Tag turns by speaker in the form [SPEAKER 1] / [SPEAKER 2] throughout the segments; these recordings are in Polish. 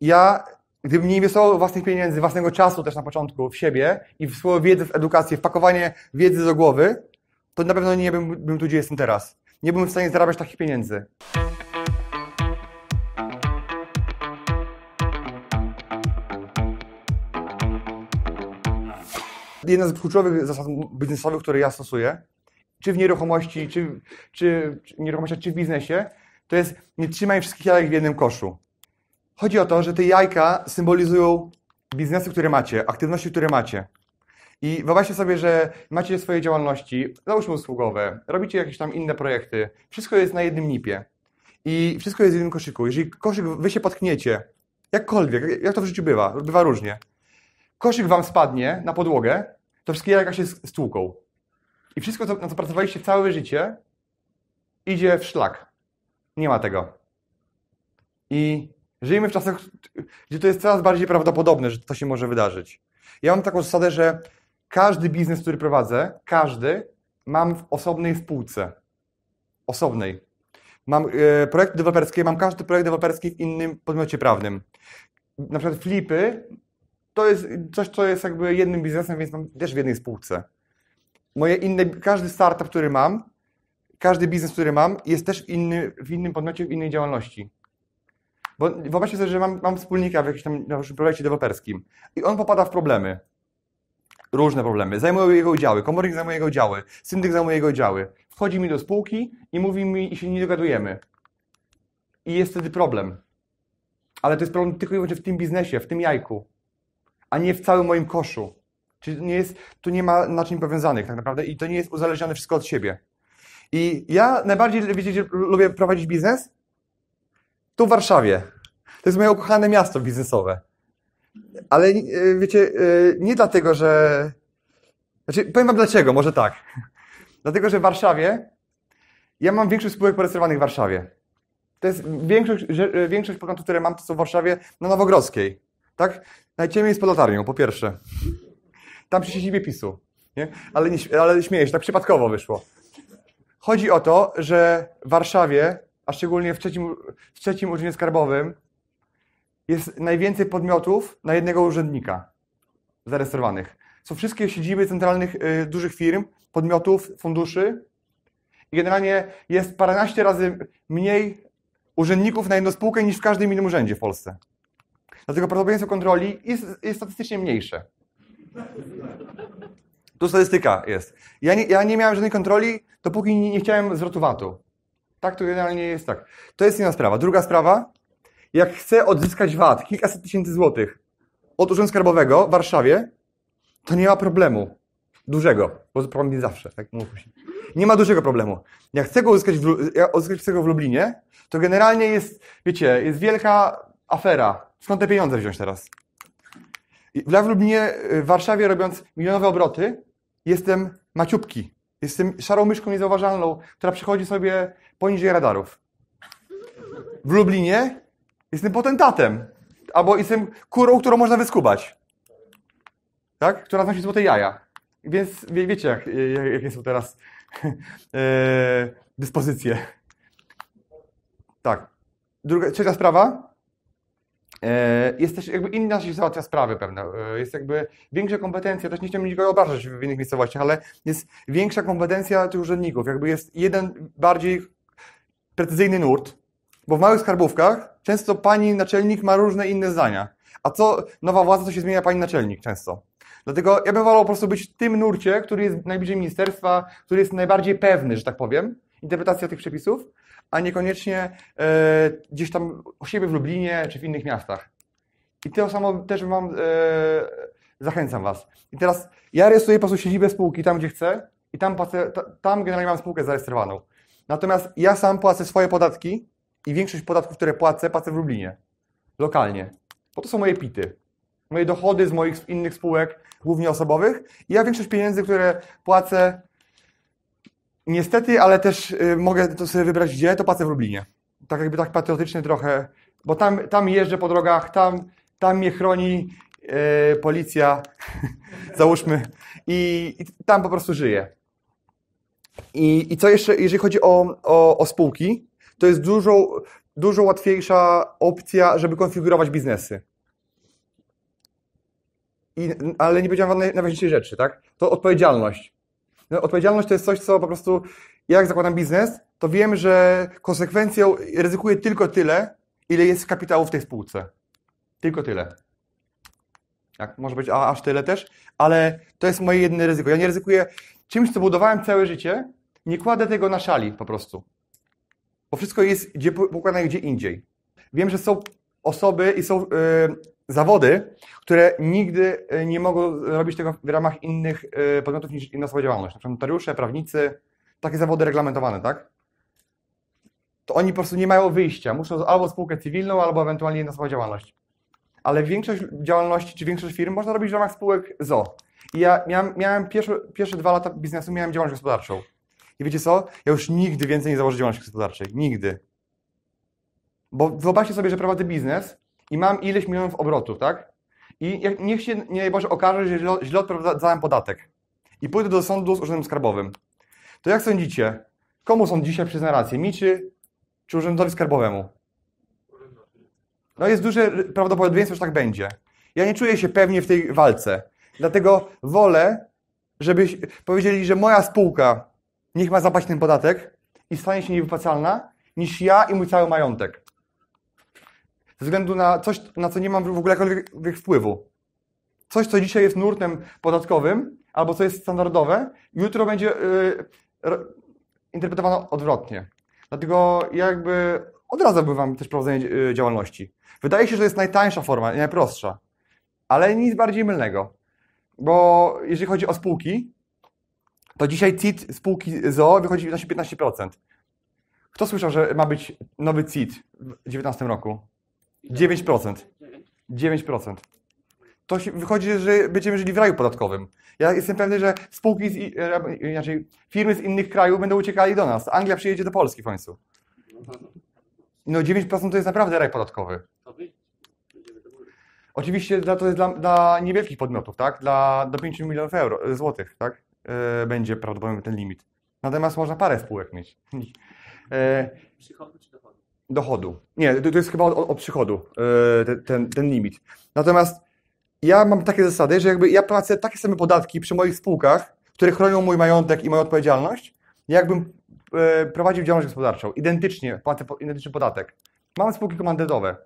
[SPEAKER 1] ja, gdybym nie inwestował własnych pieniędzy, własnego czasu też na początku w siebie i w swoją wiedzę, w edukację, w pakowanie wiedzy do głowy, to na pewno nie bym, bym tu, gdzie jestem teraz. Nie bym w stanie zarabiać takich pieniędzy. Jedna z kluczowych zasad biznesowych, które ja stosuję, czy w nieruchomości, czy, czy, czy, nieruchomości, czy w biznesie, to jest nie trzymaj wszystkich jajek w jednym koszu. Chodzi o to, że te jajka symbolizują biznesy, które macie, aktywności, które macie. I wyobraźcie sobie, że macie swoje działalności, załóżmy usługowe, robicie jakieś tam inne projekty, wszystko jest na jednym nipie i wszystko jest w jednym koszyku. Jeżeli koszyk wy się potkniecie, jakkolwiek, jak to w życiu bywa, bywa różnie, koszyk wam spadnie na podłogę, to wszystkie jajka się stłuką. I wszystko, na co pracowaliście całe życie, idzie w szlak. Nie ma tego. I Żyjemy w czasach, gdzie to jest coraz bardziej prawdopodobne, że to się może wydarzyć. Ja mam taką zasadę, że każdy biznes, który prowadzę, każdy mam w osobnej spółce. Osobnej. Mam e, projekty deweloperskie, mam każdy projekt deweloperski w innym podmiocie prawnym. Na przykład flipy to jest coś, co jest jakby jednym biznesem, więc mam też w jednej spółce. Moje inne, każdy startup, który mam, każdy biznes, który mam, jest też inny, w innym podmiocie, w innej działalności. Bo wyobraźcie sobie, że mam, mam wspólnika w jakimś tam na no, przykład projekcie deweloperskim i on popada w problemy. Różne problemy. Zajmują jego udziały, komornik zajmuje jego udziały, syndyk zajmuje jego udziały. Wchodzi mi do spółki i mówi mi i się nie dogadujemy. I jest wtedy problem. Ale to jest problem tylko i wyłącznie w tym biznesie, w tym jajku, a nie w całym moim koszu. Czyli nie jest, tu nie ma naczyń powiązanych tak naprawdę i to nie jest uzależnione wszystko od siebie. I ja najbardziej, wiecie, lubię prowadzić biznes, tu w Warszawie. To jest moje ukochane miasto biznesowe. Ale y, wiecie, y, nie dlatego, że. Znaczy, powiem Wam dlaczego, może tak. Dlatego, że w Warszawie. Ja mam większość spółek porejestrowanych w Warszawie. To jest większość, y, większość podmiotów, które mam, to są w Warszawie na Nowogrodzkiej. Tak? Najciemniej jest pod latarnią, po pierwsze. Tam przy siedzibie PiSu. Nie? Ale, nie, ale śmieję się, tak przypadkowo wyszło. Chodzi o to, że w Warszawie a szczególnie w trzecim, w trzecim urzędzie skarbowym, jest najwięcej podmiotów na jednego urzędnika zarejestrowanych. Są wszystkie siedziby centralnych y, dużych firm, podmiotów, funduszy i generalnie jest paranaście razy mniej urzędników na jedną spółkę niż w każdym innym urzędzie w Polsce. Dlatego prawdopodobieństwo kontroli jest, jest statystycznie mniejsze. Tu statystyka jest. Ja nie, ja nie miałem żadnej kontroli, dopóki nie, nie chciałem zwrotu VAT-u. Tak to generalnie jest tak. To jest jedna sprawa. Druga sprawa, jak chcę odzyskać VAT, kilkaset tysięcy złotych od Urzędu Skarbowego w Warszawie, to nie ma problemu dużego, bo problem nie zawsze, tak? Nie ma dużego problemu. Jak chcę go uzyskać w, ja uzyskać chcę go w Lublinie, to generalnie jest, wiecie, jest wielka afera. Skąd te pieniądze wziąć teraz? Ja w Lublinie, y, w Warszawie robiąc milionowe obroty, jestem maciupki. Jestem szarą myszką niezauważalną, która przychodzi sobie poniżej radarów. W Lublinie jestem potentatem. Albo jestem kurą, którą można wyskubać. Tak? Która znosi złote jaja. Więc wie, wiecie, jakie jak, jak są teraz e, dyspozycje. Tak. Druga, trzecia sprawa. E, jest też jakby inna się załatwia sprawy pewne. E, jest jakby większa kompetencja, też nie chciałbym nikogo obrażać w innych miejscowościach, ale jest większa kompetencja tych urzędników. Jakby jest jeden bardziej precyzyjny nurt, bo w małych skarbówkach często pani naczelnik ma różne inne zdania. A co nowa władza, to się zmienia pani naczelnik często. Dlatego ja bym wolał po prostu być w tym nurcie, który jest najbliżej ministerstwa, który jest najbardziej pewny, że tak powiem, interpretacja tych przepisów, a niekoniecznie e, gdzieś tam o siebie w Lublinie czy w innych miastach. I to samo też mam, e, zachęcam Was. I teraz ja rejestruję po prostu siedzibę spółki tam, gdzie chcę i tam, tam generalnie mam spółkę zarejestrowaną. Natomiast ja sam płacę swoje podatki i większość podatków, które płacę, płacę w Lublinie, lokalnie. Bo to są moje pity. Moje dochody z moich innych spółek, głównie osobowych. I ja większość pieniędzy, które płacę, niestety, ale też y, mogę to sobie wybrać gdzie, to płacę w Lublinie. Tak jakby tak patriotycznie trochę, bo tam, tam jeżdżę po drogach, tam, tam mnie chroni y, policja, załóżmy, i, i tam po prostu żyję. I, i co jeszcze, jeżeli chodzi o, o, o spółki, to jest dużo, dużo łatwiejsza opcja, żeby konfigurować biznesy. I, ale nie powiedziałem wam najważniejszej rzeczy, tak? To odpowiedzialność. No, odpowiedzialność to jest coś, co po prostu, jak zakładam biznes, to wiem, że konsekwencją ryzykuję tylko tyle, ile jest kapitału w tej spółce. Tylko tyle. Tak, może być a, aż tyle też, ale to jest moje jedyne ryzyko. Ja nie ryzykuję, czymś, co budowałem całe życie, nie kładę tego na szali po prostu. Bo wszystko jest gdzie, pokładane gdzie indziej. Wiem, że są osoby i są y, zawody, które nigdy y, nie mogą robić tego w ramach innych y, podmiotów niż inna swoja działalność. Na przykład notariusze, prawnicy, takie zawody reglamentowane, tak? To oni po prostu nie mają wyjścia. Muszą albo spółkę cywilną, albo ewentualnie inna swoja działalność. Ale większość działalności czy większość firm można robić w ramach spółek ZO. I ja miałem, miałem pierwsze, pierwsze dwa lata biznesu, miałem działalność gospodarczą. I wiecie co? Ja już nigdy więcej nie założę działalności gospodarczej. Nigdy. Bo wyobraźcie sobie, że prowadzę biznes i mam ileś milionów obrotów, tak? I jak, niech się, nie Boże, okaże, że źle, źle odprowadzałem podatek. I pójdę do sądu z urzędem skarbowym. To jak sądzicie, komu sąd dzisiaj przyzna rację? Mi czy, czy urzędowi skarbowemu? No jest duże prawdopodobieństwo, że tak będzie. Ja nie czuję się pewnie w tej walce. Dlatego wolę, żebyś powiedzieli, że moja spółka niech ma zapłacić ten podatek i stanie się niewypłacalna, niż ja i mój cały majątek. Ze względu na coś, na co nie mam w ogóle jakiegokolwiek wpływu. Coś, co dzisiaj jest nurtem podatkowym, albo co jest standardowe, jutro będzie yy, interpretowane odwrotnie. Dlatego ja jakby od razu wam też prowadzenie y, działalności. Wydaje się, że jest najtańsza forma, najprostsza, ale nic bardziej mylnego bo jeżeli chodzi o spółki, to dzisiaj CIT spółki ZO wychodzi na 15%. Kto słyszał, że ma być nowy CIT w 2019 roku? 9%. 9%. To wychodzi, że będziemy żyli w raju podatkowym. Ja jestem pewny, że spółki, z, e, e, inaczej, firmy z innych krajów będą uciekali do nas. Anglia przyjedzie do Polski w końcu. No 9% to jest naprawdę raj podatkowy. Oczywiście dla, to jest dla, dla niewielkich podmiotów, tak? Dla, do 5 milionów euro, e, złotych, tak? Yy, będzie prawdopodobnie ten limit. Natomiast można parę spółek mieć. E, przychodu czy dochodu? Dochodu. Nie, to, to jest chyba o, przychodu yy, ten, ten limit. Natomiast ja mam takie zasady, że jakby ja płacę takie same podatki przy moich spółkach, które chronią mój majątek i moją odpowiedzialność, jakbym prowadził działalność gospodarczą. Identycznie płacę po, identyczny podatek. Mam spółki komandytowe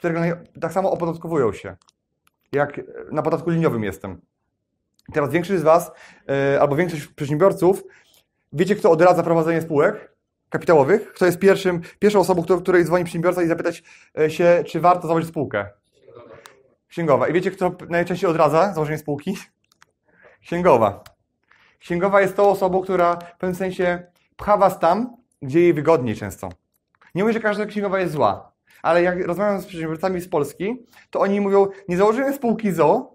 [SPEAKER 1] które tak samo opodatkowują się, jak na podatku liniowym jestem. Teraz większość z Was, e, albo większość przedsiębiorców, wiecie, kto odradza prowadzenie spółek kapitałowych? Kto jest pierwszym, pierwszą osobą, do której dzwoni przedsiębiorca i zapytać e, się, czy warto założyć spółkę? Księgowa. I wiecie, kto najczęściej odradza założenie spółki? Księgowa. Księgowa jest tą osobą, która w pewnym sensie pcha Was tam, gdzie jej wygodniej często. Nie mówię, że każda księgowa jest zła. Ale jak rozmawiam z przedsiębiorcami z Polski, to oni mówią, nie założyłem spółki ZO,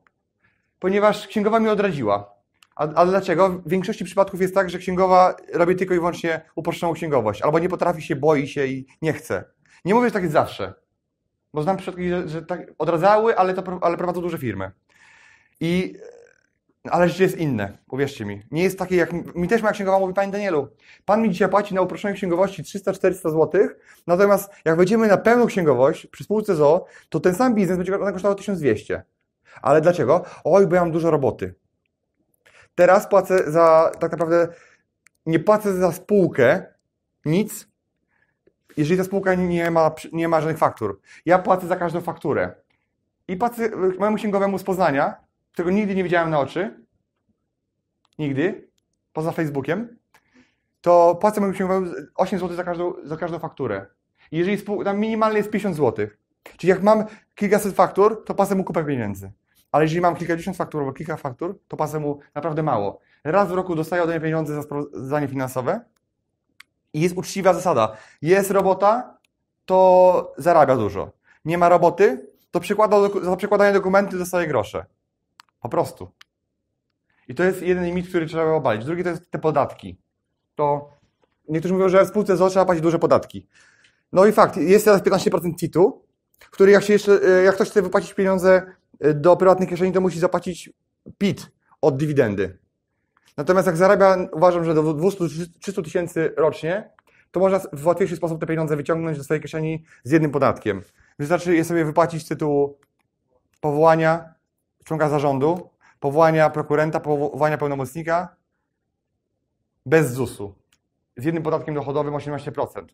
[SPEAKER 1] ponieważ księgowa mi odradziła. A, a, dlaczego? W większości przypadków jest tak, że księgowa robi tylko i wyłącznie uproszczoną księgowość, albo nie potrafi się, boi się i nie chce. Nie mówię, że tak jest zawsze, bo znam przypadki, że, że tak odradzały, ale, to, ale prowadzą duże firmy. I no, ale życie jest inne, uwierzcie mi. Nie jest takie, jak mi też moja księgowa mówi, Panie Danielu, Pan mi dzisiaj płaci na uproszczonej księgowości 300-400 zł, natomiast jak wejdziemy na pełną księgowość przy spółce ZO, to ten sam biznes będzie kosztował 1200. Ale dlaczego? Oj, bo ja mam dużo roboty. Teraz płacę za, tak naprawdę, nie płacę za spółkę nic, jeżeli ta spółka nie ma, nie ma żadnych faktur. Ja płacę za każdą fakturę. I płacę y, mojemu księgowemu z Poznania, którego nigdy nie widziałem na oczy, nigdy, poza Facebookiem, to płacę moim księgowemu 8 zł za każdą, za każdą fakturę. I jeżeli tam minimalnie jest 50 zł, czyli jak mam kilkaset faktur, to płacę mu kupę pieniędzy. Ale jeżeli mam kilkadziesiąt faktur albo kilka faktur, to płacę mu naprawdę mało. Raz w roku dostaję ode mnie pieniądze za sprawozdanie finansowe i jest uczciwa zasada. Jest robota, to zarabia dużo. Nie ma roboty, to przekłada, za przekładanie dokumentów dostaje grosze. Po prostu. I to jest jeden mit, który trzeba obalić. Drugi to jest te podatki. To niektórzy mówią, że w spółce ZO trzeba płacić duże podatki. No i fakt, jest teraz 15% CIT-u, który jak, się jeszcze, e, jak ktoś chce wypłacić pieniądze e, do prywatnej kieszeni, to musi zapłacić PIT od dywidendy. Natomiast jak zarabia, uważam, że do 200-300 tysięcy rocznie, to można w łatwiejszy sposób te pieniądze wyciągnąć do swojej kieszeni z jednym podatkiem. Wystarczy je sobie wypłacić z tytułu powołania, członka zarządu, powołania prokurenta, powołania pełnomocnika bez ZUS-u. Z jednym podatkiem dochodowym 18%.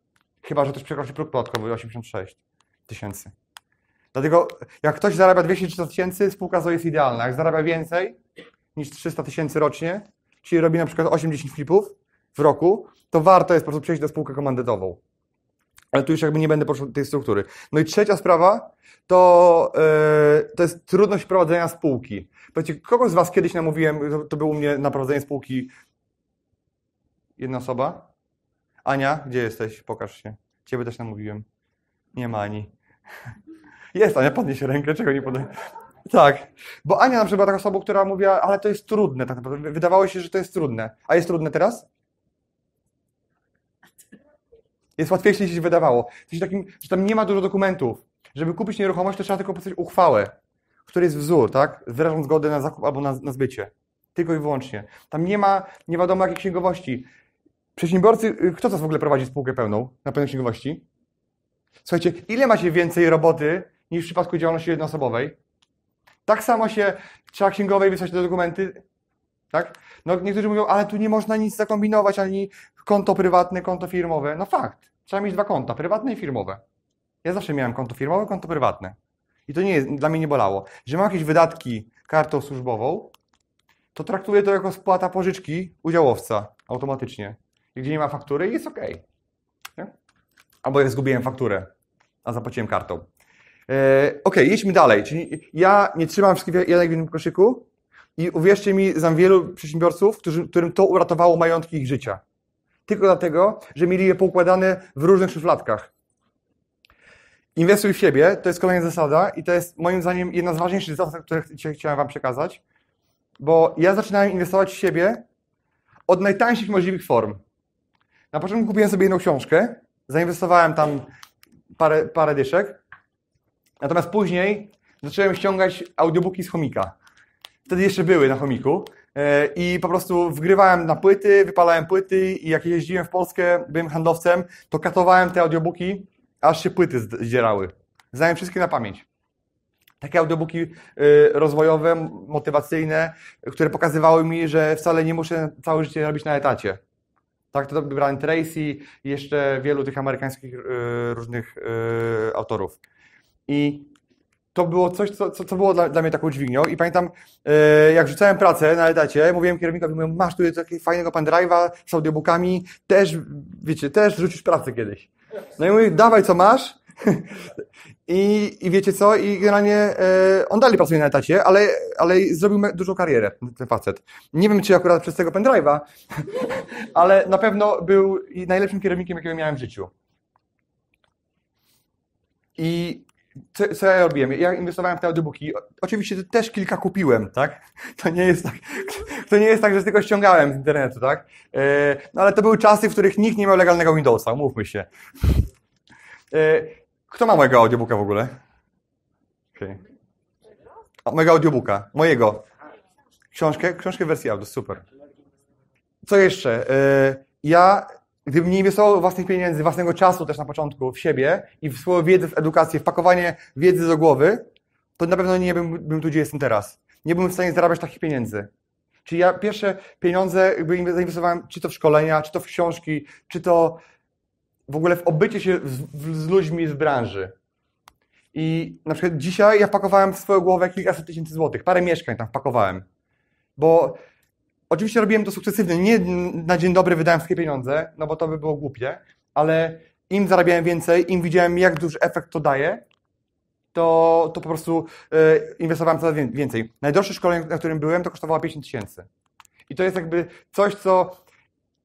[SPEAKER 1] Chyba, że ktoś przekroczy próg podatkowy 86 tysięcy. Dlatego jak ktoś zarabia 200-300 tysięcy, spółka ZO jest idealna. Jak zarabia więcej niż 300 tysięcy rocznie, czyli robi na przykład 8-10 flipów w roku, to warto jest po prostu przejść do spółkę komandytową ale tu już jakby nie będę poszedł do tej struktury. No i trzecia sprawa to, yy, to jest trudność prowadzenia spółki. Powiedzcie, kogo z Was kiedyś namówiłem, to, to było u mnie na prowadzenie spółki jedna osoba? Ania, gdzie jesteś? Pokaż się. Ciebie też namówiłem. Nie ma Ani. Jest Ania, podnieś rękę, czego nie podnieś. Tak, bo Ania na przykład była taką osobą, która mówiła, ale to jest trudne tak naprawdę. Wydawało się, że to jest trudne. A jest trudne teraz? Jest łatwiejsze niż się wydawało. W sensie takim, że tam nie ma dużo dokumentów. Żeby kupić nieruchomość, to trzeba tylko podpisać uchwałę, która jest wzór, tak? Wyrażam zgodę na zakup albo na, na zbycie. Tylko i wyłącznie. Tam nie ma nie wiadomo jakiej księgowości. Przedsiębiorcy, y, kto co w ogóle prowadzi spółkę pełną na pełnej księgowości? Słuchajcie, ile macie więcej roboty niż w przypadku działalności jednoosobowej? Tak samo się trzeba księgowej wysłać te dokumenty, tak? No, niektórzy mówią, ale tu nie można nic zakombinować, ani konto prywatne, konto firmowe. No fakt, trzeba mieć dwa konta, prywatne i firmowe. Ja zawsze miałem konto firmowe, konto prywatne. I to nie jest, dla mnie nie bolało. Że mam jakieś wydatki kartą służbową, to traktuję to jako spłata pożyczki udziałowca automatycznie. I gdzie nie ma faktury, jest ok. Nie? Albo ja zgubiłem fakturę, a zapłaciłem kartą. E, ok, jedźmy dalej. Czyli ja nie trzymam wszystkich jadek w jednym koszyku i uwierzcie mi, znam wielu przedsiębiorców, którym to uratowało majątki ich życia tylko dlatego, że mieli je poukładane w różnych szufladkach. Inwestuj w siebie, to jest kolejna zasada i to jest moim zdaniem jedna z ważniejszych zasad, które chciałem Wam przekazać, bo ja zaczynałem inwestować w siebie od najtańszych możliwych form. Na początku kupiłem sobie jedną książkę, zainwestowałem tam parę, parę dyszek, natomiast później zacząłem ściągać audiobooki z chomika. Wtedy jeszcze były na chomiku E, i po prostu wgrywałem na płyty, wypalałem płyty i jak jeździłem w Polskę, byłem handlowcem, to katowałem te audiobooki, aż się płyty zdzierały. Znałem wszystkie na pamięć. Takie audiobooki e, rozwojowe, motywacyjne, które pokazywały mi, że wcale nie muszę całe życie robić na etacie. Tak, to Brian Tracy i jeszcze wielu tych amerykańskich e, różnych autorów. I to było coś, co, co, co było dla, dla, mnie taką dźwignią i pamiętam, e, jak rzucałem pracę na etacie, mówiłem kierownikowi, mówiłem, masz tu takiego fajnego pendrive'a z audiobookami, też, wiecie, też rzucisz pracę kiedyś. No i mówię, dawaj co masz I, i wiecie co, i generalnie e, on dalej pracuje na etacie, ale, ale zrobił dużą karierę, ten facet. Nie wiem, czy akurat przez tego pendrive'a, ale na pewno był najlepszym kierownikiem, jakiego miałem w życiu. I co, co, ja robiłem? Ja inwestowałem w te audiobooki. Oczywiście też kilka kupiłem, tak? To nie jest tak, to nie jest tak że tylko ściągałem z internetu, tak? E, no ale to były czasy, w których nikt nie miał legalnego Windowsa, mówmy się. E, kto ma mojego audiobooka w ogóle? Okay. O, mojego audiobooka, mojego. Książkę, książkę w wersji audio, super. Co jeszcze? E, ja Gdybym nie inwestował własnych pieniędzy, własnego czasu też na początku w siebie i w swoją wiedzy, w edukację, w pakowanie wiedzy do głowy, to na pewno nie bym, bym tu, gdzie jestem teraz. Nie byłem w stanie zarabiać takich pieniędzy. Czyli ja pierwsze pieniądze jakby zainwestowałem czy to w szkolenia, czy to w książki, czy to w ogóle w obycie się z, z ludźmi z branży. I na przykład dzisiaj ja wpakowałem w swoją głowę kilkaset tysięcy złotych, parę mieszkań tam wpakowałem. Bo Oczywiście robiłem to sukcesywnie, nie na dzień dobry wydałem wszystkie pieniądze, no bo to by było głupie, ale im zarabiałem więcej, im widziałem jak duży efekt to daje, to, to po prostu y, inwestowałem coraz więcej. Najdroższe szkolenie, na którym byłem, to kosztowało 50 tysięcy. I to jest jakby coś, co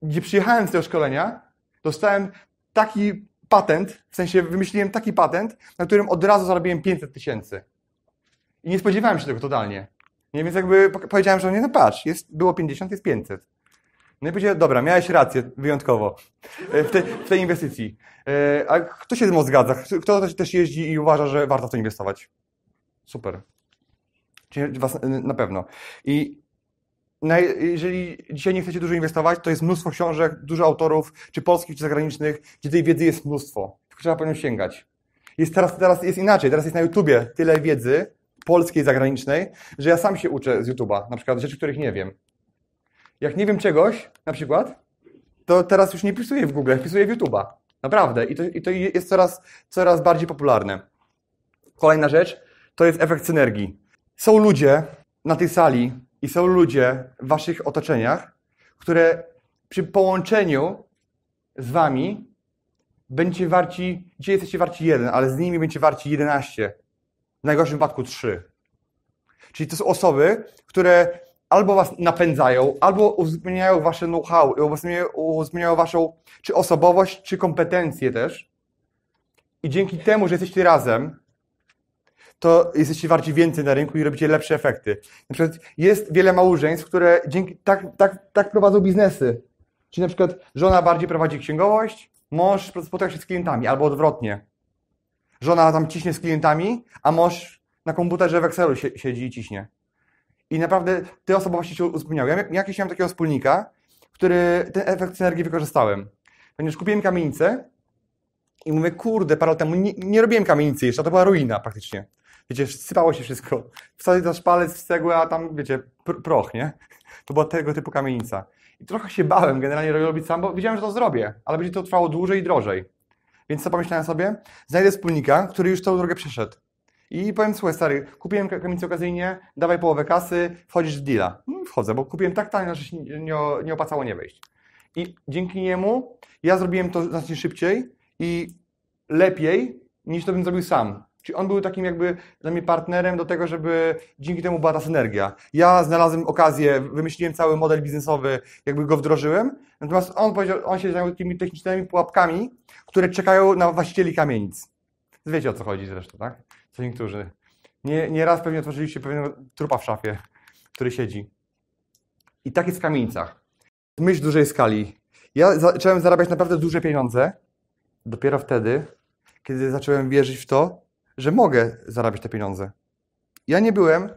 [SPEAKER 1] gdzie przyjechałem z tego szkolenia, dostałem taki patent, w sensie wymyśliłem taki patent, na którym od razu zarobiłem 500 tysięcy. I nie spodziewałem się tego totalnie. Nie, więc jakby powiedziałem, że no nie, no patrz, jest, było 50, jest 500. No i powiedziałem, dobra, miałeś rację, wyjątkowo, e, w, te, w tej inwestycji. E, a kto się z tym zgadza? Kto też jeździ i uważa, że warto w to inwestować? Super. was e, na pewno. I jeżeli dzisiaj nie chcecie dużo inwestować, to jest mnóstwo książek, dużo autorów, czy polskich, czy zagranicznych, gdzie tej wiedzy jest mnóstwo. Tylko trzeba po nią sięgać. Jest teraz, teraz jest inaczej, teraz jest na YouTubie tyle wiedzy, polskiej, zagranicznej, że ja sam się uczę z YouTube'a, na przykład rzeczy, których nie wiem. Jak nie wiem czegoś, na przykład, to teraz już nie pisuję w Google, pisuję w YouTube'a. Naprawdę. I to, I to, jest coraz, coraz bardziej popularne. Kolejna rzecz to jest efekt synergii. Są ludzie na tej sali i są ludzie w waszych otoczeniach, które przy połączeniu z wami będziecie warci, dzisiaj jesteście warci jeden, ale z nimi będziecie warci 11, w najgorszym wypadku trzy. Czyli to są osoby, które albo was napędzają, albo uzupełniają wasze know-how, uzmieniają waszą czy osobowość, czy kompetencje też. I dzięki temu, że jesteście razem, to jesteście bardziej więcej na rynku i robicie lepsze efekty. Na przykład jest wiele małżeństw, które dzięki, tak, tak, tak prowadzą biznesy. Czyli na przykład żona bardziej prowadzi księgowość, mąż spotyka się z klientami, albo odwrotnie. Żona tam ciśnie z klientami, a mąż na komputerze w Excelu siedzi i ciśnie. I naprawdę te osoby właśnie się uzupełniały. Ja jakiś miałem takiego wspólnika, który ten efekt synergii wykorzystałem. Ponieważ kupiłem kamienicę i mówię, kurde, parę lat temu nie, nie robiłem kamienicy jeszcze, to była ruina praktycznie. Wiecie, sypało się wszystko. Wsadzić nasz palec w cegłę, a tam, wiecie, pr proch, nie? To była tego typu kamienica. I trochę się bałem generalnie robić sam, bo wiedziałem, że to zrobię, ale będzie to trwało dłużej i drożej. Więc co pomyślałem sobie? Znajdę wspólnika, który już tą drogę przeszedł. I powiem, słuchaj stary, kupiłem kamienicę okazyjnie, dawaj połowę kasy, wchodzisz w deala. Mm, wchodzę, bo kupiłem tak tanio, że się nie, nie opłacało nie wejść. I dzięki niemu ja zrobiłem to znacznie szybciej i lepiej niż to bym zrobił sam. Czyli on był takim jakby dla mnie partnerem do tego, żeby dzięki temu była ta synergia. Ja znalazłem okazję, wymyśliłem cały model biznesowy, jakby go wdrożyłem, natomiast on, powiedział, on się zajął tymi technicznymi pułapkami, które czekają na właścicieli kamienic. Wiecie o co chodzi zresztą, tak? Co niektórzy. Nie, nie raz pewnie otworzyliście pewien trupa w szafie, który siedzi. I tak jest w kamienicach. Myśl dużej skali. Ja zacząłem zarabiać naprawdę duże pieniądze dopiero wtedy, kiedy zacząłem wierzyć w to, że mogę zarabiać te pieniądze. Ja nie byłem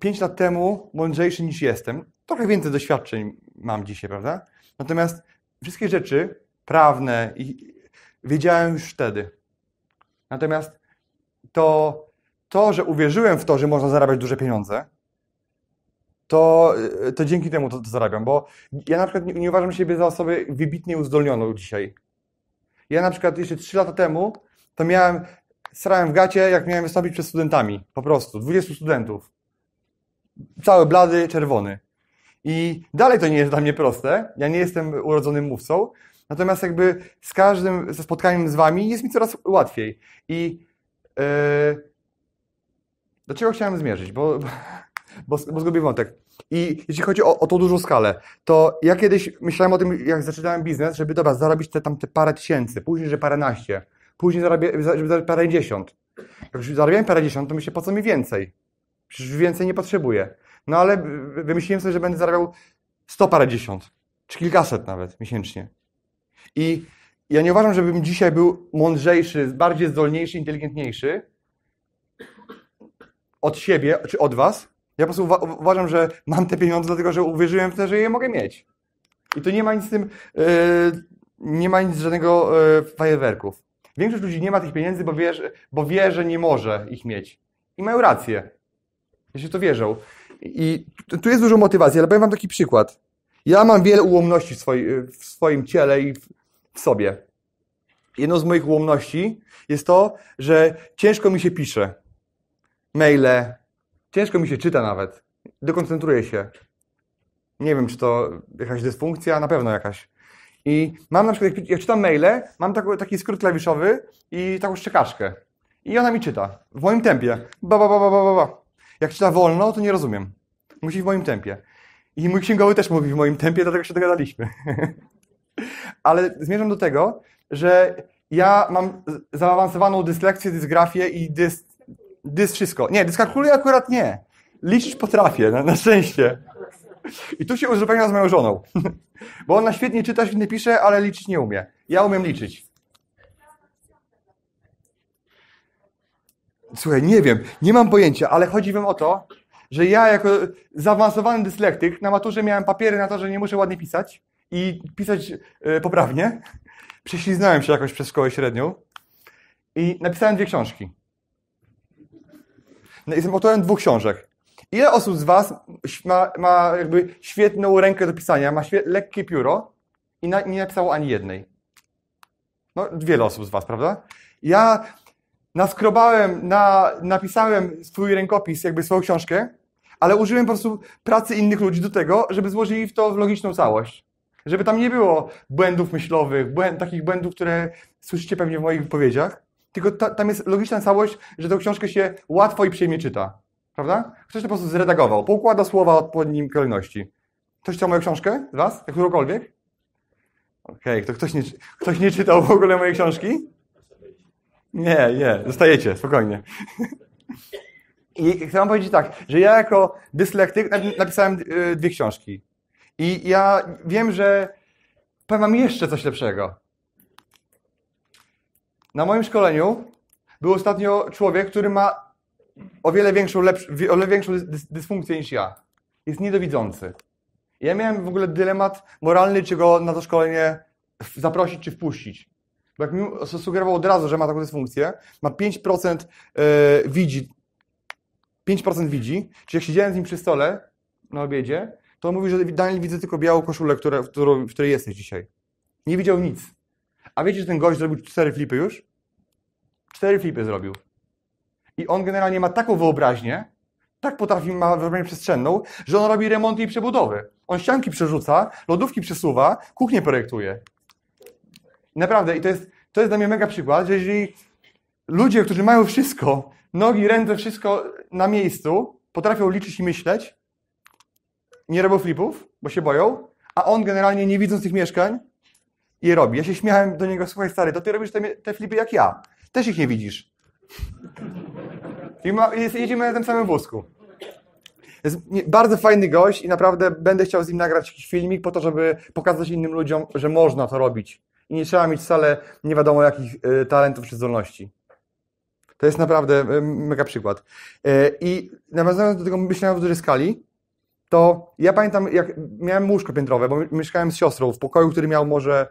[SPEAKER 1] 5 lat temu mądrzejszy niż jestem. Trochę więcej doświadczeń mam dzisiaj, prawda? Natomiast wszystkie rzeczy prawne i wiedziałem już wtedy. Natomiast to, to, że uwierzyłem w to, że można zarabiać duże pieniądze, to, to dzięki temu to, to zarabiam, bo ja na przykład nie, nie uważam siebie za osobę wybitnie uzdolnioną dzisiaj. Ja na przykład jeszcze 3 lata temu to miałem, srałem w gacie, jak miałem wystąpić przed studentami. Po prostu. 20 studentów. Cały blady, czerwony. I dalej to nie jest dla mnie proste. Ja nie jestem urodzonym mówcą. Natomiast jakby z każdym ze spotkaniem z wami jest mi coraz łatwiej. I yy, do czego chciałem zmierzyć? Bo, bo, bo, bo zgubię wątek. I jeśli chodzi o, o tą dużą skalę, to ja kiedyś myślałem o tym, jak zaczynałem biznes, żeby dobra, zarobić te tam te parę tysięcy, później, że paręnaście, później zarabia, żeby zarobić parę dziesiąt. Jak już zarabiałem parę dziesiąt, to myślę, po co mi więcej? Przecież więcej nie potrzebuję. No ale wymyśliłem sobie, że będę zarabiał sto parę dziesiąt, czy kilkaset nawet miesięcznie. I ja nie uważam, żebym dzisiaj był mądrzejszy, bardziej zdolniejszy, inteligentniejszy od siebie, czy od was, ja po prostu uwa uważam, że mam te pieniądze, dlatego że uwierzyłem w to, że je mogę mieć. I to nie ma nic z tym, yy, nie ma nic żadnego yy, fajerwerków. Większość ludzi nie ma tych pieniędzy, bo wie, bo wie, że nie może ich mieć. I mają rację. Jeśli to wierzą. I tu jest dużo motywacji, ale powiem Wam taki przykład. Ja mam wiele ułomności w, e, w swoim ciele i w, w sobie. Jedną z moich ułomności jest to, że ciężko mi się pisze. Maile, Ciężko mi się czyta nawet. Dekoncentruję się. Nie wiem, czy to jakaś dysfunkcja, na pewno jakaś. I mam na przykład, jak czytam maile, mam taki skrót klawiszowy i taką szczekaszkę. I ona mi czyta. W moim tempie. Ba, ba, ba, ba, ba, ba. Jak czyta wolno, to nie rozumiem. Musi w moim tempie. I mój księgowy też mówi w moim tempie, dlatego się dogadaliśmy. Ale zmierzam do tego, że ja mam zaawansowaną dyslekcję, dysgrafię i dys dys wszystko. Nie, dyskalkuluję akurat nie. Liczyć potrafię, na, na szczęście. I tu się uzupełnia z moją żoną. Bo ona świetnie czyta, świetnie pisze, ale liczyć nie umie. Ja umiem liczyć. Słuchaj, nie wiem, nie mam pojęcia, ale chodzi wam o to, że ja jako zaawansowany dyslektyk na maturze miałem papiery na to, że nie muszę ładnie pisać i pisać e, poprawnie. Prześliznałem się jakoś przez szkołę średnią i napisałem dwie książki. No jestem autorem dwóch książek. Ile osób z Was ma, ma jakby świetną rękę do pisania, ma lekkie pióro i na, nie napisało ani jednej? No, wiele osób z Was, prawda? Ja naskrobałem, na, napisałem swój rękopis, jakby swoją książkę, ale użyłem po prostu pracy innych ludzi do tego, żeby złożyli w to w logiczną całość. Żeby tam nie było błędów myślowych, błęd, takich błędów, które słyszycie pewnie w moich wypowiedziach tylko ta, tam jest logiczna całość, że tę książkę się łatwo i przyjemnie czyta. Prawda? Ktoś to po prostu zredagował, poukłada słowa w odpowiednim kolejności. Ktoś chciał moją książkę z Was? Jak którąkolwiek? Okej, okay, to ktoś nie, ktoś nie czytał w ogóle mojej książki? Nie, nie, zostajecie, spokojnie. I chcę wam powiedzieć tak, że ja jako dyslektyk napisałem y, dwie książki. I ja wiem, że powiem wam jeszcze coś lepszego. Na moim szkoleniu był ostatnio człowiek, który ma o wiele większą, lepsz, o wiele większą dysfunkcję niż ja. Jest niedowidzący. Ja miałem w ogóle dylemat moralny, czy go na to szkolenie zaprosić, czy wpuścić. Bo jak mi sugerował od razu, że ma taką dysfunkcję, ma 5% yy, widzi, 5% widzi, czyli jak siedziałem z nim przy stole na obiedzie, to on mówi, że Daniel widzę tylko białą koszulę, które, w, którą, w której jesteś dzisiaj. Nie widział nic. A wiecie, że ten gość zrobił cztery flipy już? Cztery flipy zrobił. I on generalnie ma taką wyobraźnię, tak potrafi, ma wyobraźnię przestrzenną, że on robi remonty i przebudowy. On ścianki przerzuca, lodówki przesuwa, kuchnię projektuje. Naprawdę, i to jest, to jest dla mnie mega przykład, że jeżeli ludzie, którzy mają wszystko, nogi, ręce, wszystko na miejscu, potrafią liczyć i myśleć, nie robią flipów, bo się boją, a on generalnie nie widząc tych mieszkań, je robi. Ja się śmiałem do niego, słuchaj stary, to ty robisz te, te flipy jak ja. Też ich nie widzisz. I ma, jedziemy na tym samym wózku. Jest bardzo fajny gość i naprawdę będę chciał z nim nagrać jakiś filmik po to, żeby pokazać innym ludziom, że można to robić. I nie trzeba mieć wcale nie wiadomo jakich y, talentów czy zdolności. To jest naprawdę y, mega przykład. Y, I nawiązując do tego myślenia w dużej skali, to ja pamiętam, jak miałem łóżko piętrowe, bo mieszkałem z siostrą w pokoju, który miał może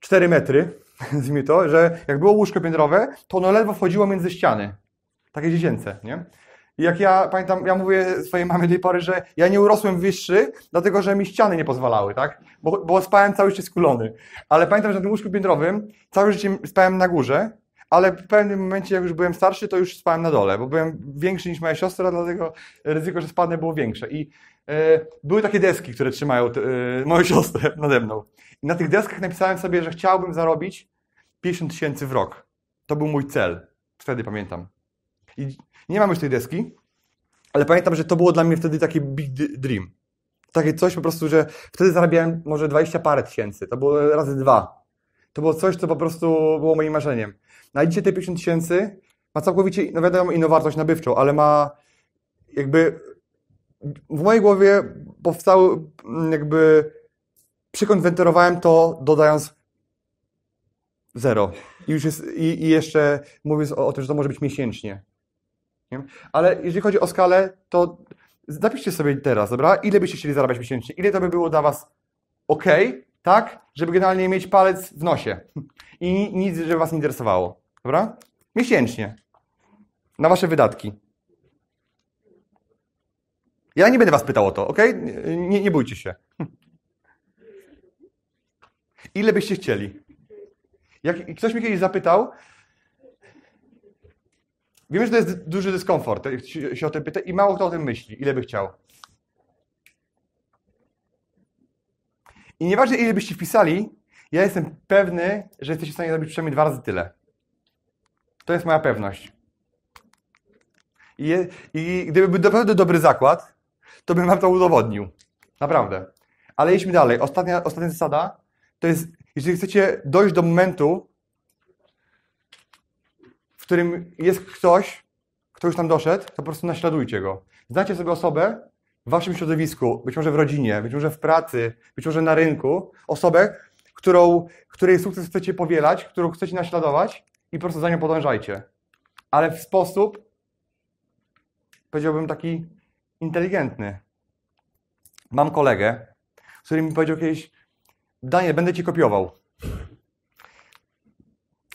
[SPEAKER 1] 4 metry, nazwijmy to, że jak było łóżko piętrowe, to ono ledwo wchodziło między ściany. Takie dziecięce, nie? I jak ja pamiętam, ja mówię swojej mamie do tej pory, że ja nie urosłem wyższy, dlatego że mi ściany nie pozwalały, tak? Bo, bo spałem cały życie skulony. Ale pamiętam, że na tym łóżku piętrowym całe życie spałem na górze, ale w pewnym momencie, jak już byłem starszy, to już spałem na dole, bo byłem większy niż moja siostra, dlatego ryzyko, że spadnę, było większe. I E, były takie deski, które trzymają e, moją siostrę nade mną. I na tych deskach napisałem sobie, że chciałbym zarobić 50 tysięcy w rok. To był mój cel. Wtedy pamiętam. I nie mam już tej deski, ale pamiętam, że to było dla mnie wtedy taki big dream. Takie coś po prostu, że wtedy zarabiałem może 20 parę tysięcy. To było razy dwa. To było coś, co po prostu było moim marzeniem. Na no dzisiaj te 50 tysięcy ma całkowicie, no wiadomo, inną wartość nabywczą, ale ma jakby w mojej głowie powstały, jakby przykonwenterowałem to, dodając zero. I, już jest, i, i jeszcze mówiąc o, o, tym, że to może być miesięcznie. Nie? Ale jeżeli chodzi o skalę, to zapiszcie sobie teraz, dobra? Ile byście chcieli zarabiać miesięcznie? Ile to by było dla Was ok, tak? Żeby generalnie mieć palec w nosie i nic, żeby Was nie interesowało, dobra? Miesięcznie. Na Wasze wydatki. Ja nie będę was pytał o to, ok? Nie, nie bójcie się. Ile byście chcieli? Jak ktoś mnie kiedyś zapytał, wiem, że to jest duży dyskomfort, jak się o tym pyta i mało kto o tym myśli, ile by chciał. I nieważne ile byście wpisali, ja jestem pewny, że jesteście w stanie zrobić przynajmniej dwa razy tyle. To jest moja pewność. I, i gdyby był naprawdę dobry zakład, to bym wam to udowodnił. Naprawdę. Ale idźmy dalej. Ostatnia, ostatnia zasada to jest, jeżeli chcecie dojść do momentu, w którym jest ktoś, kto już tam doszedł, to po prostu naśladujcie go. Znacie sobie osobę w waszym środowisku, być może w rodzinie, być może w pracy, być może na rynku, osobę, którą, której sukces chcecie powielać, którą chcecie naśladować i po prostu za nią podążajcie. Ale w sposób, powiedziałbym taki inteligentny. Mam kolegę, który mi powiedział kiedyś, Daniel, będę ci kopiował.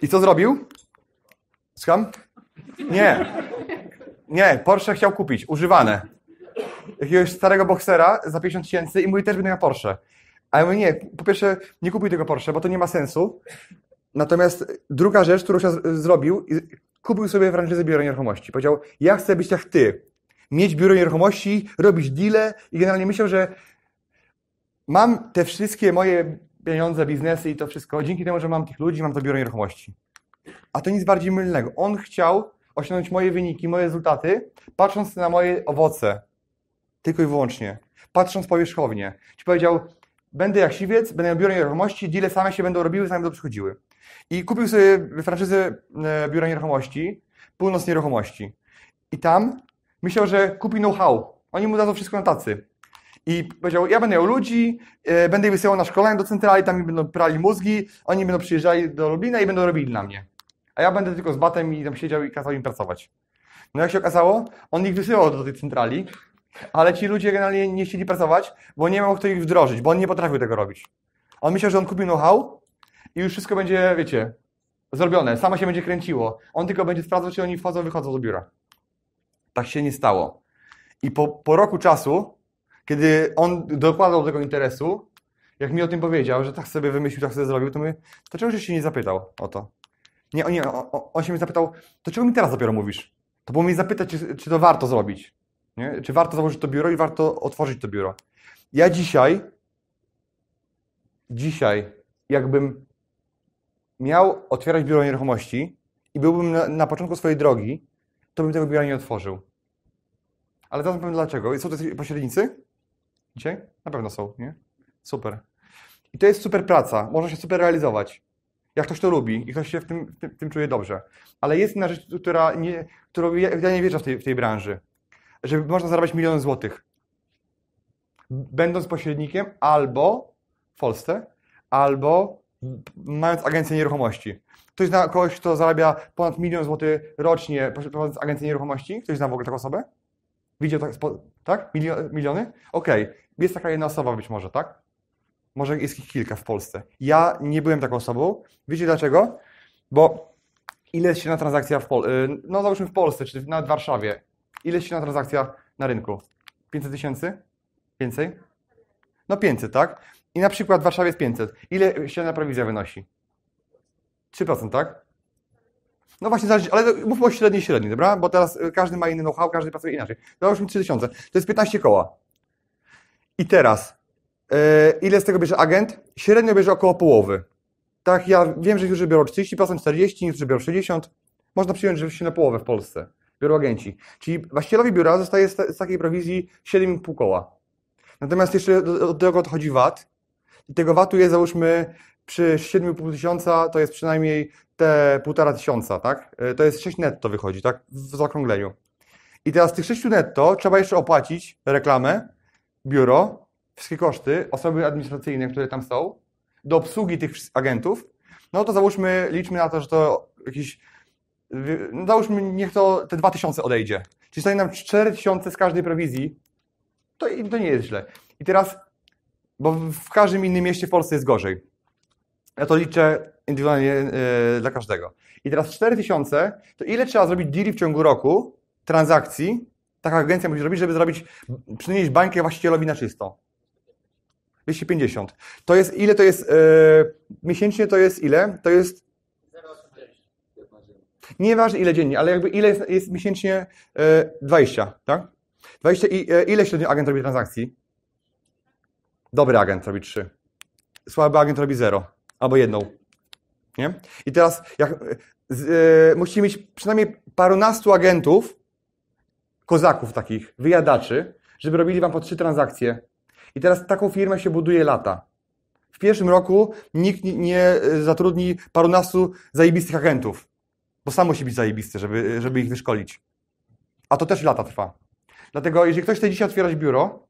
[SPEAKER 1] I co zrobił? Skam? Nie. Nie, Porsche chciał kupić, używane. Jakiegoś starego boksera za 50 tysięcy i mówi, też będę miał Porsche. A ja mówię, nie, po pierwsze, nie kupuj tego Porsche, bo to nie ma sensu. Natomiast druga rzecz, którą się zrobił, kupił sobie franczyzę biura nieruchomości. Powiedział, ja chcę być jak ty mieć biuro nieruchomości, robić deale i generalnie myślał, że mam te wszystkie moje pieniądze, biznesy i to wszystko dzięki temu, że mam tych ludzi, mam to biuro nieruchomości. A to nic bardziej mylnego. On chciał osiągnąć moje wyniki, moje rezultaty, patrząc na moje owoce. Tylko i wyłącznie. Patrząc powierzchownie. Ci powiedział, będę jak siwiec, będę miał biuro nieruchomości, deale same się będą robiły, same będą przychodziły. I kupił sobie franczyzę e, biura nieruchomości, Północ Nieruchomości. I tam Myślał, że kupi know-how. Oni mu dadzą wszystko na tacy. I powiedział, ja będę miał ludzi, e, będę ich wysyłał na szkolenia do centrali, tam mi będą prali mózgi, oni będą przyjeżdżali do Lublina i będą robili dla mnie. A ja będę tylko z batem i tam siedział i kazał im pracować. No jak się okazało, on ich wysyłał do tej centrali, ale ci ludzie generalnie nie chcieli pracować, bo nie miał kto ich wdrożyć, bo on nie potrafił tego robić. On myślał, że on kupi know-how i już wszystko będzie, wiecie, zrobione, samo się będzie kręciło. On tylko będzie sprawdzał, czy oni wchodzą, wychodzą do biura. Tak się nie stało. I po, po roku czasu, kiedy on dokładał do tego interesu, jak mi o tym powiedział, że tak sobie wymyślił, tak sobie zrobił, to mówię, to czego się nie zapytał o to? Nie, on, on się mnie zapytał, to czego mi teraz dopiero mówisz? To było mi zapytać, czy, czy to warto zrobić. Nie? Czy warto założyć to biuro i warto otworzyć to biuro. Ja dzisiaj, dzisiaj, jakbym miał otwierać biuro nieruchomości i byłbym na, na początku swojej drogi, to bym tego biura nie otworzył. Ale teraz powiem dlaczego. I są te pośrednicy? Dzisiaj? Na pewno są, nie? Super. I to jest super praca. Można się super realizować. Jak ktoś to lubi i ktoś się w tym, w tym, w tym czuje dobrze. Ale jest inna rzecz, która nie, którą ja, nie wierzę w tej, w tej branży. Że można zarabiać miliony złotych. Będąc pośrednikiem albo w Polsce, albo mając agencję nieruchomości. Ktoś zna kogoś, kto zarabia ponad milion złotych rocznie prowadząc agencję nieruchomości? Ktoś zna w ogóle taką osobę? Widział tak? tak? miliony? Okej, okay. jest taka jedna osoba być może, tak? Może jest ich kilka w Polsce. Ja nie byłem taką osobą. Wiecie dlaczego? Bo ile się na transakcja w Polsce, y, no załóżmy w Polsce, czy nawet w Warszawie, ile się na transakcja na rynku? 500 tysięcy? Więcej? No 500, tak? I na przykład w Warszawie jest 500. Ile ściana prowizja wynosi? 3%, tak? No właśnie, ale mówmy o średniej średniej, dobra? Bo teraz y, każdy ma inny know-how, każdy pracuje inaczej. Załóżmy 3000, to jest 15 koła. I teraz, yy, ile z tego bierze agent? Średnio bierze około połowy. Tak, ja wiem, że niektórzy biorą 30%, 40%, niektórzy biorą 60%. Można przyjąć, że się na połowę w Polsce biorą agenci. Czyli właścicielowi biura zostaje z, takiej prowizji 7,5 koła. Natomiast jeszcze do, tego dochodzi VAT. I tego VAT-u jest załóżmy przy 7,5 tysiąca to jest przynajmniej te 1,5 tysiąca, tak? Y, to jest 6 netto wychodzi, tak? W zaokrągleniu. I teraz tych 6 netto trzeba jeszcze opłacić reklamę, biuro, wszystkie koszty, osoby administracyjne, które tam są, do obsługi tych agentów. No to załóżmy, liczmy na to, że to jakiś, y, no załóżmy, niech to te tysiące odejdzie. Czyli stanie nam tysiące z każdej prowizji. To, to nie jest źle. I teraz, bo w każdym innym mieście w Polsce jest gorzej. Ja to liczę indywidualnie e, dla każdego. I teraz 4000, to ile trzeba zrobić deali w ciągu roku, transakcji, taka agencja musi zrobić, żeby zrobić, przynieść bańkę właścicielowi na czysto? 250. To jest, ile to jest, yy, miesięcznie to jest ile? To jest... Nieważne ile dziennie, ale jakby ile jest, jest miesięcznie? Yy, e, 20, tak? 20 i yy, ile średnio agent robi transakcji? Dobry agent robi 3. Słaby agent robi 0 albo jedną. Nie? I teraz jak, yy, e, musimy mieć przynajmniej parunastu agentów, kozaków takich, wyjadaczy, żeby robili Wam po trzy transakcje. I teraz taką firmę się buduje lata. W pierwszym roku nikt nie zatrudni parunastu zajebistych agentów, bo sam musi być zajebisty, żeby, żeby ich wyszkolić. A to też lata trwa. Dlatego jeżeli ktoś chce dzisiaj otwierać biuro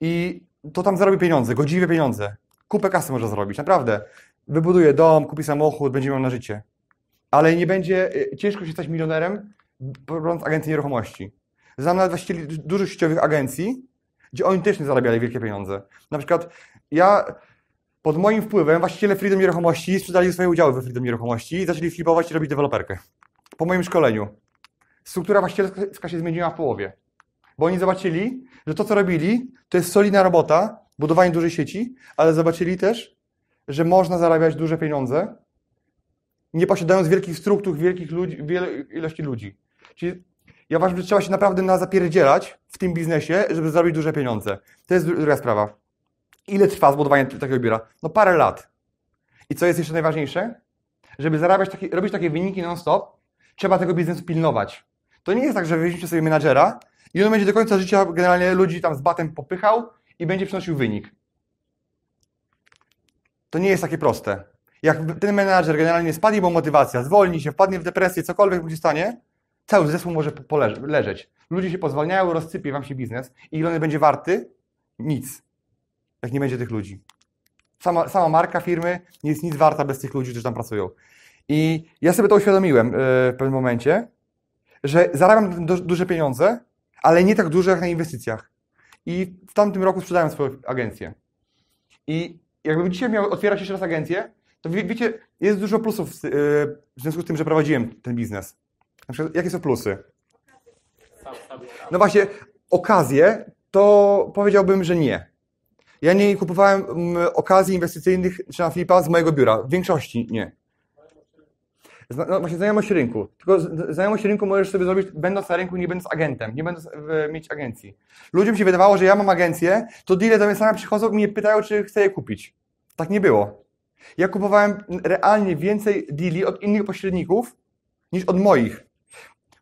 [SPEAKER 1] i to tam zarobi pieniądze, godziwe pieniądze, Kupę kasy może zrobić, naprawdę. Wybuduje dom, kupi samochód, będzie miał na życie. Ale nie będzie, y, ciężko się stać milionerem, prowadząc agencję nieruchomości. Znam nawet właścicieli dużych sieciowych agencji, gdzie oni też nie zarabiali wielkie pieniądze. Na przykład ja pod moim wpływem właściciele Freedom Nieruchomości sprzedali swoje udziały we Freedom Nieruchomości i zaczęli flipować i robić deweloperkę. Po moim szkoleniu. Struktura właścicielska się zmieniła w połowie. Bo oni zobaczyli, że to, co robili, to jest solidna robota, budowanie dużej sieci, ale zobaczyli też, że można zarabiać duże pieniądze, nie posiadając wielkich struktur, wielkich ludzi, ilości ludzi. Czyli ja uważam, że trzeba się naprawdę na zapierdzielać w tym biznesie, żeby zarobić duże pieniądze. To jest druga sprawa. Ile trwa zbudowanie takiego biura? No parę lat. I co jest jeszcze najważniejsze? Żeby zarabiać robić takie wyniki non-stop, trzeba tego biznesu pilnować. To nie jest tak, że weźmiecie sobie menadżera i on będzie do końca życia generalnie ludzi tam z batem popychał, i będzie przynosił wynik. To nie jest takie proste. Jak ten menadżer generalnie spadnie mu motywacja, zwolni się, wpadnie w depresję, cokolwiek mu się stanie, cały zespół może leżeć. Ludzie się pozwalniają, rozsypie wam się biznes. I ile on będzie warty? Nic. Jak nie będzie tych ludzi. Sama, sama marka firmy nie jest nic warta bez tych ludzi, którzy tam pracują. I ja sobie to uświadomiłem e, w pewnym momencie, że zarabiam duże pieniądze, ale nie tak duże jak na inwestycjach i w tamtym roku sprzedają swoją agencję. I jakbym dzisiaj miał otwierać jeszcze raz agencję, to wie, wiecie, jest dużo plusów w, y, w związku z tym, że prowadziłem ten biznes. Na przykład, jakie są plusy? No właśnie, okazje to powiedziałbym, że nie. Ja nie kupowałem mm, okazji inwestycyjnych czy na flipa z mojego biura. W większości nie. Zna, no właśnie znajomość rynku. Tylko znajomość rynku możesz sobie zrobić, będąc na rynku, nie będąc agentem, nie będąc w, e, mieć agencji. Ludziom się wydawało, że ja mam agencję, to dealer do mnie same przychodzą i mnie pytają, czy chcę je kupić. Tak nie było. Ja kupowałem realnie więcej deali od innych pośredników niż od moich.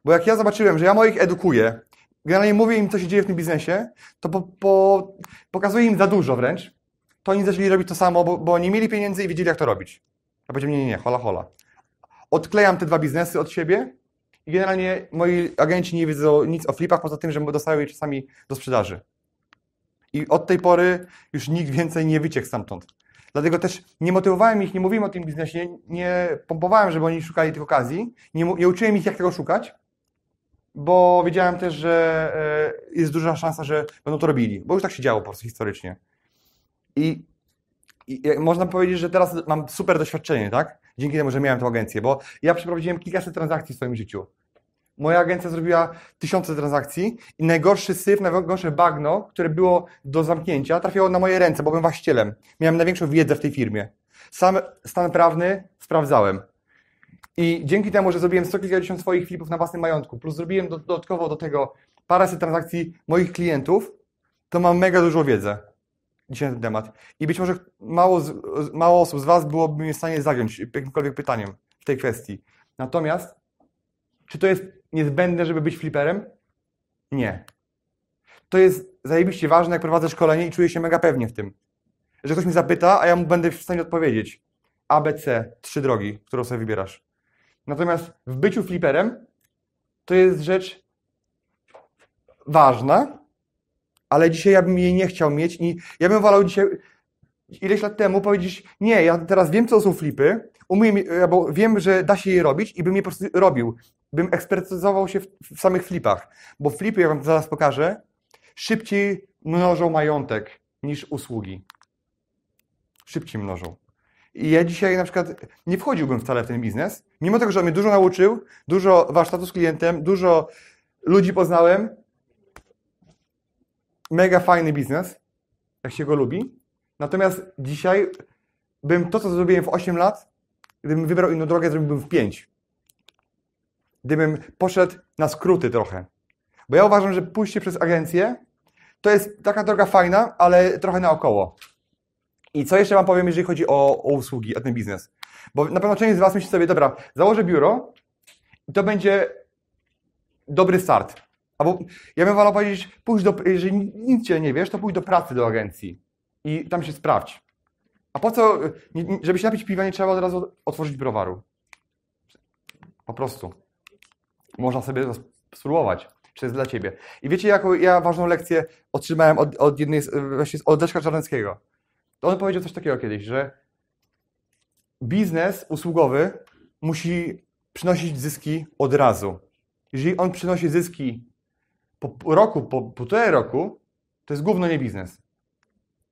[SPEAKER 1] Bo jak ja zobaczyłem, że ja moich edukuję, generalnie mówię im, co się dzieje w tym biznesie, to po, po, pokazuję im za dużo wręcz, to oni zaczęli robić to samo, bo, bo nie mieli pieniędzy i wiedzieli, jak to robić. Ja powiedziałem, nie, nie, nie, hola, hola. Odklejam te dwa biznesy od siebie i generalnie moi agenci nie wiedzą nic o flipach, poza tym, że dostają je czasami do sprzedaży. I od tej pory już nikt więcej nie wyciekł stamtąd. Dlatego też nie motywowałem ich, nie mówiłem o tym biznesie, nie pompowałem, żeby oni szukali tych okazji, nie, nie uczyłem ich, jak tego szukać, bo wiedziałem też, że e, jest duża szansa, że będą to robili, bo już tak się działo po prostu historycznie. I, i e, można powiedzieć, że teraz mam super doświadczenie, tak? Dzięki temu, że miałem tą agencję, bo ja przeprowadziłem kilkaset transakcji w swoim życiu. Moja agencja zrobiła tysiące transakcji i najgorszy syf, najgorsze bagno, które było do zamknięcia, trafiło na moje ręce, bo byłem właścicielem. Miałem największą wiedzę w tej firmie. Sam stan prawny sprawdzałem. I dzięki temu, że zrobiłem 100 kilkadziesiąt swoich flipów na własnym majątku, plus zrobiłem dodatkowo do tego paręset transakcji moich klientów, to mam mega dużą wiedzę dzisiaj na ten temat. I być może mało, mało osób z Was byłoby mnie w stanie zagiąć jakimkolwiek pytaniem w tej kwestii. Natomiast, czy to jest niezbędne, żeby być fliperem? Nie. To jest zajebiście ważne, jak prowadzę szkolenie i czuję się mega pewnie w tym. Że ktoś mi zapyta, a ja mu będę w stanie odpowiedzieć. A, B, C, trzy drogi, którą sobie wybierasz. Natomiast w byciu fliperem to jest rzecz ważna, ale dzisiaj ja bym jej nie chciał mieć i ja bym wolał dzisiaj ileś lat temu powiedzieć, nie, ja teraz wiem, co są flipy, umiem, bo wiem, że da się je robić i bym je po prostu robił. Bym ekspertyzował się w, w samych flipach, bo flipy, jak Wam zaraz pokażę, szybciej mnożą majątek niż usługi. Szybciej mnożą. I ja dzisiaj na przykład nie wchodziłbym wcale w ten biznes, mimo tego, że on mnie dużo nauczył, dużo warsztatu z klientem, dużo ludzi poznałem, mega fajny biznes, jak się go lubi. Natomiast dzisiaj bym to, co zrobiłem w 8 lat, gdybym wybrał inną drogę, zrobiłbym w 5. Gdybym poszedł na skróty trochę. Bo ja uważam, że pójście przez agencję to jest taka droga fajna, ale trochę naokoło. I co jeszcze Wam powiem, jeżeli chodzi o, o usługi, o ten biznes? Bo na pewno część z Was myśli sobie, dobra, założę biuro i to będzie dobry start. Albo ja bym wolał powiedzieć, pójdź do, jeżeli nic cię nie wiesz, to pójdź do pracy do agencji i tam się sprawdź. A po co, żeby się napić piwa, nie trzeba od razu otworzyć browaru. Po prostu. Można sobie spróbować, czy jest dla ciebie. I wiecie, jaką ja ważną lekcję otrzymałem od, od jednej, właśnie od Leszka Czarneckiego. To on powiedział coś takiego kiedyś, że biznes usługowy musi przynosić zyski od razu. Jeżeli on przynosi zyski po roku, po półtorej roku, to jest głównie nie biznes.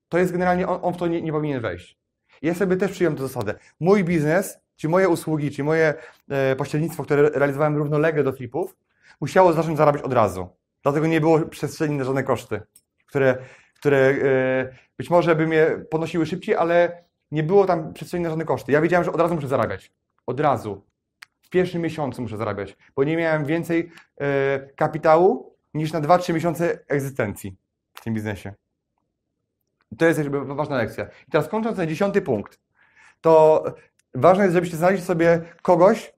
[SPEAKER 1] To jest generalnie, on, on w to nie, nie, powinien wejść. Ja sobie też przyjąłem tę zasadę. Mój biznes, czy moje usługi, czy moje e, pośrednictwo, które realizowałem równolegle do flipów, musiało zacząć zarabiać od razu. Dlatego nie było przestrzeni na żadne koszty, które, które e, być może by mnie ponosiły szybciej, ale nie było tam przestrzeni na żadne koszty. Ja wiedziałem, że od razu muszę zarabiać. Od razu. W pierwszym miesiącu muszę zarabiać, bo nie miałem więcej e, kapitału niż na 2-3 miesiące egzystencji w tym biznesie. To jest jakby ważna lekcja. I teraz kończąc ten dziesiąty punkt, to ważne jest, żebyście znaleźli sobie kogoś,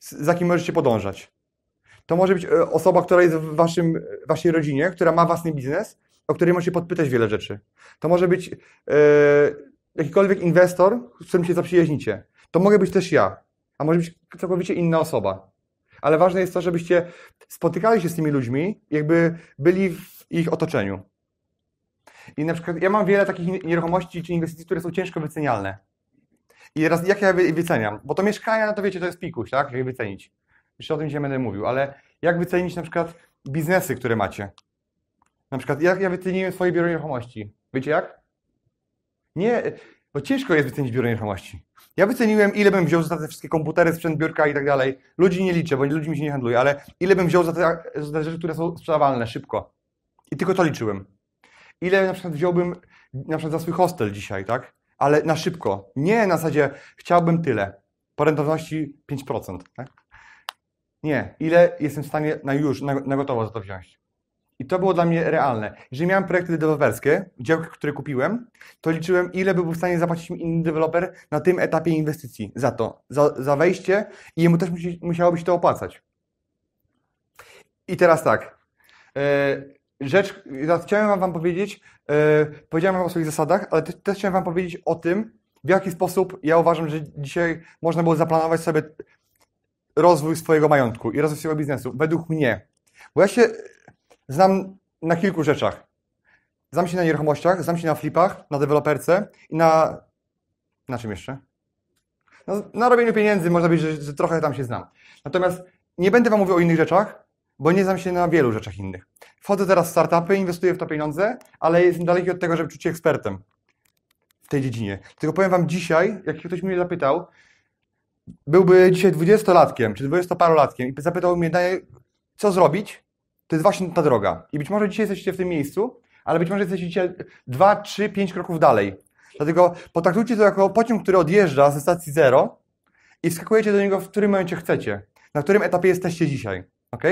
[SPEAKER 1] za kim możecie podążać. To może być e, osoba, która jest w waszym, e, waszej rodzinie, która ma własny biznes, o której możecie podpytać wiele rzeczy. To może być yy, jakikolwiek inwestor, z którym się zaprzyjaźnicie. To mogę być też ja, a może być całkowicie inna osoba ale ważne jest to, żebyście spotykali się z tymi ludźmi, jakby byli w ich otoczeniu. I na przykład ja mam wiele takich nieruchomości czy inwestycji, które są ciężko wycenialne. I teraz jak ja wyceniam? Bo to mieszkania, to wiecie, to jest pikuś, tak? Jak wycenić? Jeszcze o tym dzisiaj będę mówił, ale jak wycenić na przykład biznesy, które macie? Na przykład jak ja wyceniłem swoje biuro nieruchomości? Wiecie jak? Nie, to ciężko jest wycenić biuro nieruchomości. Ja wyceniłem, ile bym wziął za te wszystkie komputery, sprzęt biurka i tak dalej. Ludzi nie liczę, bo ludzi mi się nie handluje, ale ile bym wziął za te, za te rzeczy, które są sprzedawalne szybko. I tylko to liczyłem. Ile na przykład wziąłbym na przykład za swój hostel dzisiaj, tak? Ale na szybko. Nie na zasadzie chciałbym tyle. Po rentowności 5%. Tak? Nie. Ile jestem w stanie na już, na, na gotowo za to wziąć. I to było dla mnie realne. Jeżeli miałem projekty deweloperskie, działki, które kupiłem, to liczyłem, ile by był w stanie zapłacić mi inny deweloper na tym etapie inwestycji za to, za, za wejście i jemu też musi, musiałoby się to opłacać. I teraz tak. E, rzecz, chciałem Wam powiedzieć, e, powiedziałem Wam o swoich zasadach, ale też, też chciałem Wam powiedzieć o tym, w jaki sposób ja uważam, że dzisiaj można było zaplanować sobie rozwój swojego majątku i rozwój swojego biznesu, według mnie. Bo ja się Znam na kilku rzeczach. Znam się na nieruchomościach, znam się na flipach, na deweloperce i na... Na czym jeszcze? No, na robieniu pieniędzy można być, że, że trochę tam się znam. Natomiast nie będę Wam mówił o innych rzeczach, bo nie znam się na wielu rzeczach innych. Wchodzę teraz w startupy, inwestuję w to pieniądze, ale jestem daleki od tego, żeby czuć się ekspertem w tej dziedzinie. Tylko powiem Wam dzisiaj, jak ktoś mnie zapytał, byłby dzisiaj dwudziestolatkiem czy dwudziestoparolatkiem i zapytał mnie, co zrobić, to jest właśnie ta droga. I być może dzisiaj jesteście w tym miejscu, ale być może jesteście dwa, 2, 3, 5 kroków dalej. Dlatego potraktujcie to jako pociąg, który odjeżdża ze stacji zero i wskakujecie do niego w którym momencie chcecie, na którym etapie jesteście dzisiaj. ok?